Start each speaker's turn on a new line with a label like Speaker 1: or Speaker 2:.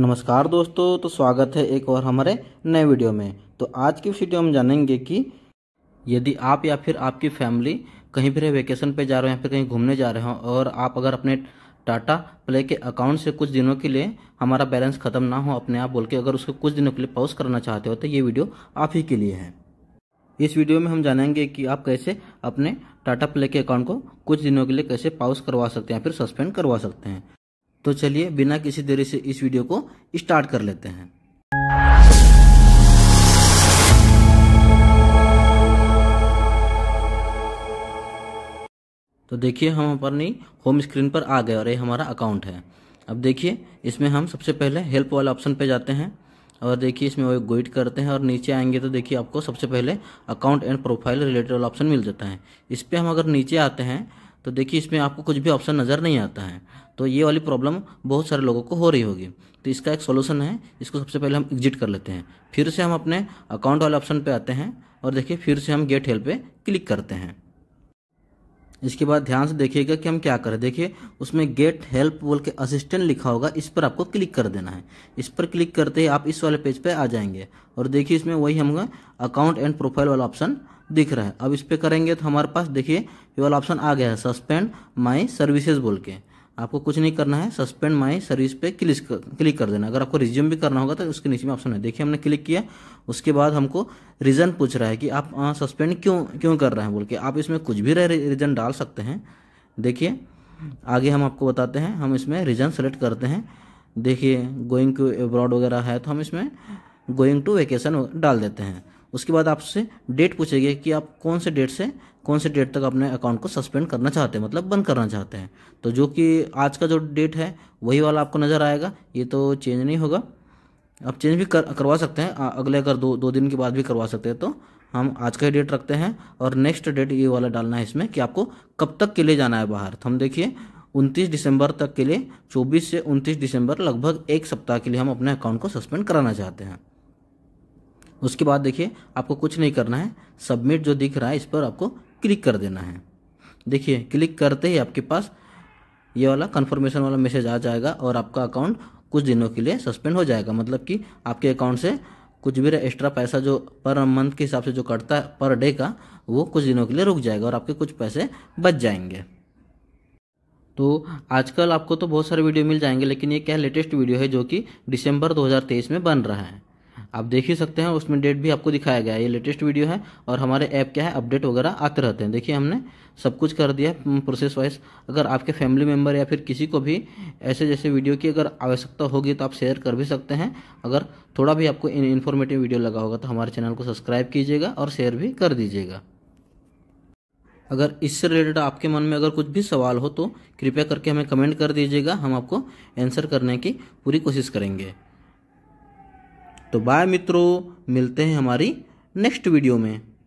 Speaker 1: नमस्कार दोस्तों तो स्वागत है एक और हमारे नए वीडियो में तो आज की वीडियो हम जानेंगे कि यदि आप या फिर आपकी फैमिली कहीं फिर वेकेशन पे जा रहे हो या फिर कहीं घूमने जा रहे हो और आप अगर अपने टाटा प्ले के अकाउंट से कुछ दिनों के लिए हमारा बैलेंस ख़त्म ना हो अपने आप बोल के अगर उसको कुछ दिनों के लिए पॉज करना चाहते हो तो ये वीडियो आप ही के लिए है इस वीडियो में हम जानेंगे कि आप कैसे अपने टाटा प्ले के अकाउंट को कुछ दिनों के लिए कैसे पाउस करवा सकते हैं या फिर सस्पेंड करवा सकते हैं तो चलिए बिना किसी देरी से इस वीडियो को स्टार्ट कर लेते हैं तो देखिए हम अपनी होम स्क्रीन पर आ गए और ये हमारा अकाउंट है अब देखिए इसमें हम सबसे पहले हेल्प वाला ऑप्शन पे जाते हैं और देखिए इसमें वो गोइड करते हैं और नीचे आएंगे तो देखिए आपको सबसे पहले अकाउंट एंड प्रोफाइल रिलेटेड वाला ऑप्शन मिल जाता है इस पर हम अगर नीचे आते हैं तो देखिए इसमें आपको कुछ भी ऑप्शन नज़र नहीं आता है तो ये वाली प्रॉब्लम बहुत सारे लोगों को हो रही होगी तो इसका एक सोल्यूशन है इसको सबसे पहले हम एग्जिट कर लेते हैं फिर से हम अपने अकाउंट वाले ऑप्शन पर आते हैं और देखिए फिर से हम गेट हेल्प पर क्लिक करते हैं इसके बाद ध्यान से देखिएगा कि हम क्या करें देखिए उसमें गेट हेल्प बोल के असिस्टेंट लिखा होगा इस पर आपको क्लिक कर देना है इस पर क्लिक करते ही आप इस वाले पेज पे आ जाएंगे और देखिए इसमें वही हम अकाउंट एंड प्रोफाइल वाला ऑप्शन दिख रहा है अब इस पर करेंगे तो हमारे पास देखिए ये वाला ऑप्शन आ गया है सस्पेंड माई सर्विसेज बोल के आपको कुछ नहीं करना है सस्पेंड माई सर्विस पे क्लिक कर, क्लिक कर देना अगर आपको रिज्यूम भी करना होगा तो उसके नीचे में ऑप्शन है देखिए हमने क्लिक किया उसके बाद हमको रीज़न पूछ रहा है कि आप सस्पेंड क्यों क्यों कर रहे हैं बोल के आप इसमें कुछ भी रीज़न डाल सकते हैं देखिए आगे हम आपको बताते हैं हम इसमें रीज़न सेलेक्ट करते हैं देखिए गोइंग टू अब्रॉड वगैरह है तो हम इसमें गोइंग टू वेकेशन डाल देते हैं उसके बाद आपसे डेट पूछेगी कि आप कौन से डेट से कौन से डेट तक अपने अकाउंट को सस्पेंड करना चाहते हैं मतलब बंद करना चाहते हैं तो जो कि आज का जो डेट है वही वाला आपको नज़र आएगा ये तो चेंज नहीं होगा आप चेंज भी कर करवा सकते हैं अगले अगर दो दो दिन के बाद भी करवा सकते हैं तो हम आज का ही डेट रखते हैं और नेक्स्ट डेट ये वाला डालना है इसमें कि आपको कब तक के लिए जाना है बाहर तो हम देखिए 29 दिसंबर तक के लिए 24 से 29 दिसंबर लगभग एक सप्ताह के लिए हम अपने अकाउंट को सस्पेंड कराना चाहते हैं उसके बाद देखिए आपको कुछ नहीं करना है सबमिट जो दिख रहा है इस पर आपको क्लिक कर देना है देखिए क्लिक करते ही आपके पास ये वाला कन्फर्मेशन वाला मैसेज आ जाएगा और आपका अकाउंट कुछ दिनों के लिए सस्पेंड हो जाएगा मतलब कि आपके अकाउंट से कुछ भी एक्स्ट्रा पैसा जो पर मंथ के हिसाब से जो कटता है पर डे का वो कुछ दिनों के लिए रुक जाएगा और आपके कुछ पैसे बच जाएंगे तो आजकल आपको तो बहुत सारे वीडियो मिल जाएंगे लेकिन ये क्या लेटेस्ट वीडियो है जो कि दिसंबर 2023 में बन रहा है आप देख ही सकते हैं उसमें डेट भी आपको दिखाया गया है ये लेटेस्ट वीडियो है और हमारे ऐप क्या है अपडेट वगैरह आते रहते हैं देखिए हमने सब कुछ कर दिया प्रोसेस हम्म, वाइज अगर आपके फैमिली मेम्बर या फिर किसी को भी ऐसे जैसे वीडियो की अगर आवश्यकता होगी तो आप शेयर कर भी सकते हैं अगर थोड़ा भी आपको इन्फॉर्मेटिव वीडियो लगा होगा तो हमारे चैनल को सब्सक्राइब कीजिएगा और शेयर भी कर दीजिएगा अगर इससे रिलेटेड आपके मन में अगर कुछ भी सवाल हो तो कृपया करके हमें कमेंट कर दीजिएगा हम आपको आंसर करने की पूरी कोशिश करेंगे तो बाय मित्रों मिलते हैं हमारी नेक्स्ट वीडियो में